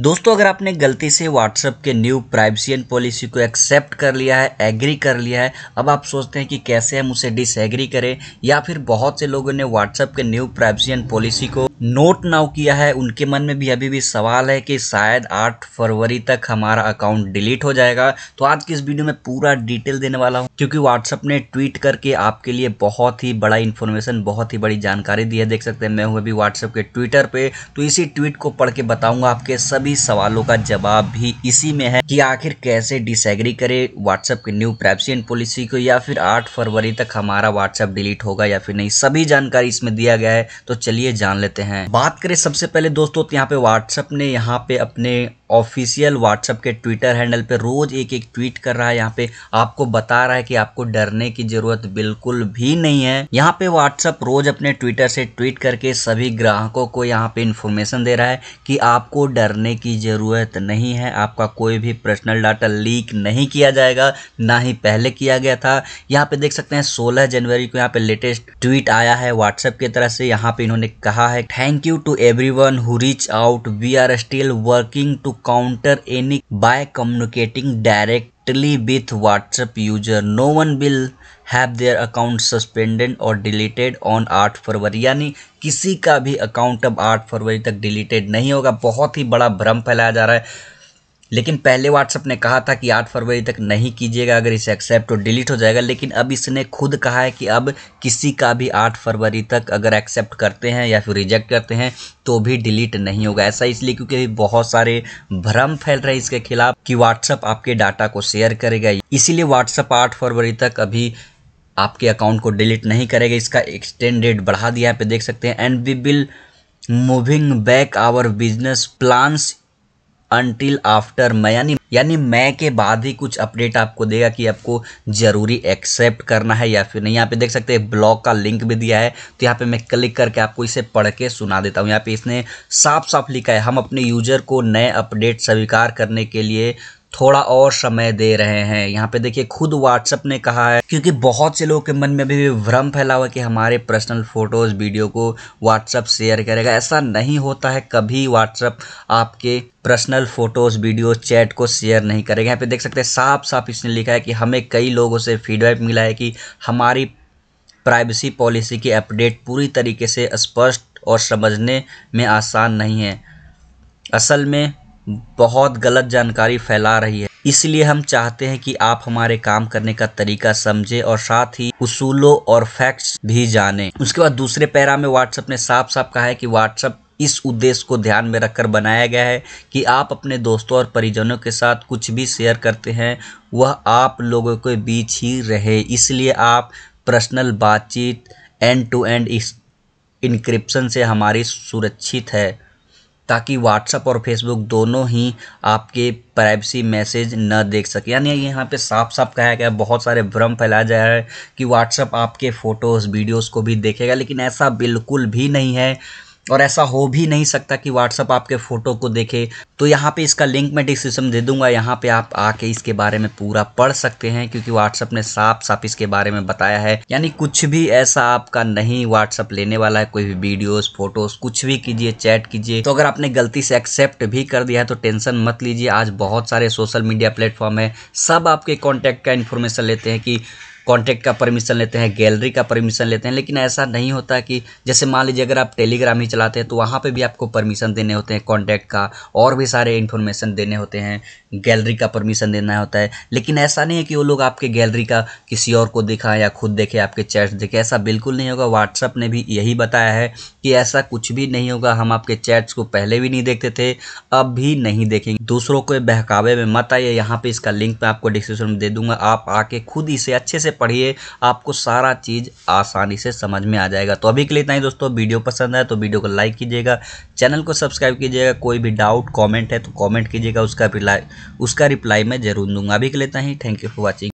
दोस्तों अगर आपने गलती से WhatsApp के न्यू प्राइवेसी एंड पॉलिसी को एक्सेप्ट कर लिया है एग्री कर लिया है अब आप सोचते हैं कि कैसे हम उसे डिसएग्री करें या फिर बहुत से लोगों ने WhatsApp के न्यू प्राइवेसी एंड पॉलिसी को नोट नाउ किया है उनके मन में भी अभी भी सवाल है कि शायद 8 फरवरी तक हमारा अकाउंट डिलीट हो जाएगा तो आज की इस वीडियो में पूरा डिटेल देने वाला हूँ क्योंकि व्हाट्सअप ने ट्वीट करके आपके लिए बहुत ही बड़ा इन्फॉर्मेशन बहुत ही बड़ी जानकारी दी है देख सकते हैं मैं हूँ अभी व्हाट्सअप के ट्विटर पर तो इसी ट्वीट को पढ़ के बताऊँगा आपके सभी सवालों का जवाब भी इसी में है कि आखिर कैसे डिसग्री करे व्हाट्सअप की न्यू प्राइवेसी पॉलिसी को या फिर आठ फरवरी तक हमारा व्हाट्सअप डिलीट होगा या फिर नहीं सभी जानकारी इसमें दिया गया है तो चलिए जान लेते हैं हैं बात करें सबसे पहले दोस्तों तो यहाँ पे व्हाट्सअप ने यहाँ पे अपने ऑफिशियल व्हाट्सअप के ट्विटर हैंडल पे रोज़ एक एक ट्वीट कर रहा है यहाँ पे आपको बता रहा है कि आपको डरने की ज़रूरत बिल्कुल भी नहीं है यहाँ पे व्हाट्सअप रोज़ अपने ट्विटर से ट्वीट करके सभी ग्राहकों को यहाँ पे इन्फॉर्मेशन दे रहा है कि आपको डरने की ज़रूरत नहीं है आपका कोई भी पर्सनल डाटा लीक नहीं किया जाएगा ना ही पहले किया गया था यहाँ पे देख सकते हैं सोलह जनवरी को यहाँ पे लेटेस्ट ट्वीट आया है व्हाट्सएप की तरफ से यहाँ पे इन्होंने कहा है thank you to everyone who reach out we are still working to counter any by communicating directly with WhatsApp user. No one will have their account suspended और डिलीटेड ऑन आठ फरवरी यानी किसी का भी अकाउंट अब आठ फरवरी तक डिलीटेड नहीं होगा बहुत ही बड़ा भ्रम फैलाया जा रहा है लेकिन पहले व्हाट्सअप ने कहा था कि आठ फरवरी तक नहीं कीजिएगा अगर इसे एक्सेप्ट तो डिलीट हो जाएगा लेकिन अब इसने खुद कहा है कि अब किसी का भी आठ फरवरी तक अगर एक्सेप्ट करते हैं या फिर रिजेक्ट करते हैं तो भी डिलीट नहीं होगा ऐसा इसलिए क्योंकि बहुत सारे भ्रम फैल रहे हैं इसके खिलाफ कि व्हाट्सअप आपके डाटा को शेयर करेगा इसीलिए व्हाट्सअप आठ फरवरी तक अभी आपके अकाउंट को डिलीट नहीं करेगा इसका एक्सटेंडेड बढ़ा दिया है पे देख सकते हैं and we will moving back our business plans until after May यानी यानी मैं के बाद ही कुछ अपडेट आपको देगा कि आपको ज़रूरी एक्सेप्ट करना है या फिर नहीं यहाँ पे देख सकते हैं ब्लॉग का लिंक भी दिया है तो यहाँ पे मैं क्लिक करके आपको इसे पढ़ के सुना देता हूँ यहाँ पे इसने साफ साफ लिखा है हम अपने यूजर को नए अपडेट स्वीकार करने के लिए थोड़ा और समय दे रहे हैं यहाँ पे देखिए खुद व्हाट्सअप ने कहा है क्योंकि बहुत से लोगों के मन में भी भ्रम फैला हुआ है कि हमारे पर्सनल फोटोज़ वीडियो को व्हाट्सअप शेयर करेगा ऐसा नहीं होता है कभी व्हाट्सअप आपके पर्सनल फोटोज़ वीडियो चैट को शेयर नहीं करेगा यहाँ पे देख सकते हैं साफ साफ इसने लिखा है कि हमें कई लोगों से फीडबैक मिला है कि हमारी प्राइवेसी पॉलिसी की अपडेट पूरी तरीके से स्पष्ट और समझने में आसान नहीं है असल में बहुत गलत जानकारी फैला रही है इसलिए हम चाहते हैं कि आप हमारे काम करने का तरीका समझें और साथ ही उसूलों और फैक्ट्स भी जानें उसके बाद दूसरे पैरा में व्हाट्सएप ने साफ साफ कहा है कि व्हाट्सएप इस उद्देश्य को ध्यान में रखकर बनाया गया है कि आप अपने दोस्तों और परिजनों के साथ कुछ भी शेयर करते हैं वह आप लोगों के बीच ही रहे इसलिए आप पर्सनल बातचीत एंड टू एंड इस इनक्रिप्शन से हमारी सुरक्षित है ताकि व्हाट्सअप और फेसबुक दोनों ही आपके प्राइवेसी मैसेज न देख सके यानी यहाँ पे साफ साफ कहा गया बहुत सारे भ्रम फैलाया जा रहा है कि व्हाट्सएप आपके फ़ोटोज़ वीडियोस को भी देखेगा लेकिन ऐसा बिल्कुल भी नहीं है और ऐसा हो भी नहीं सकता कि व्हाट्सअप आपके फ़ोटो को देखे तो यहाँ पे इसका लिंक मैं डिस्क्रिप्शन दे दूंगा यहाँ पे आप आके इसके बारे में पूरा पढ़ सकते हैं क्योंकि व्हाट्सअप ने साफ साफ इसके बारे में बताया है यानी कुछ भी ऐसा आपका नहीं व्हाट्सअप लेने वाला है कोई भी वीडियोस फोटोज कुछ भी कीजिए चैट कीजिए तो अगर आपने गलती से एक्सेप्ट भी कर दिया है तो टेंशन मत लीजिए आज बहुत सारे सोशल मीडिया प्लेटफॉर्म है सब आपके कॉन्टैक्ट का इन्फॉर्मेशन लेते हैं कि कॉन्टैक्ट का परमिशन लेते हैं गैलरी का परमिशन लेते हैं लेकिन ऐसा नहीं होता कि जैसे मान लीजिए अगर आप टेलीग्राम ही चलाते हैं तो वहाँ पे भी आपको परमिशन देने होते हैं कॉन्टैक्ट का और भी सारे इन्फॉर्मेशन देने होते हैं गैलरी का परमिशन देना होता है लेकिन ऐसा नहीं है कि वो लोग आपके गैलरी का किसी और को देखा या खुद देखे आपके चैट्स देखे ऐसा बिल्कुल नहीं होगा व्हाट्सअप ने भी यही बताया है कि ऐसा कुछ भी नहीं होगा हम आपके चैट्स को पहले भी नहीं देखते थे अब भी नहीं देखेंगे दूसरों को बहकावे में मत आइए यहाँ पर इसका लिंक मैं आपको डिस्क्रिप्शन में दे दूंगा आप आके खुद इसे अच्छे से पढ़िए आपको सारा चीज़ आसानी से समझ में आ जाएगा तो अभी के लिए इतना ही दोस्तों वीडियो पसंद आए तो वीडियो को लाइक कीजिएगा चैनल को सब्सक्राइब कीजिएगा कोई भी डाउट कॉमेंट है तो कॉमेंट कीजिएगा उसका रिप्लाई उसका रिप्लाई मैं जरूर दूंगा अभी के लिए इतना ही थैंक यू फॉर वॉचिंग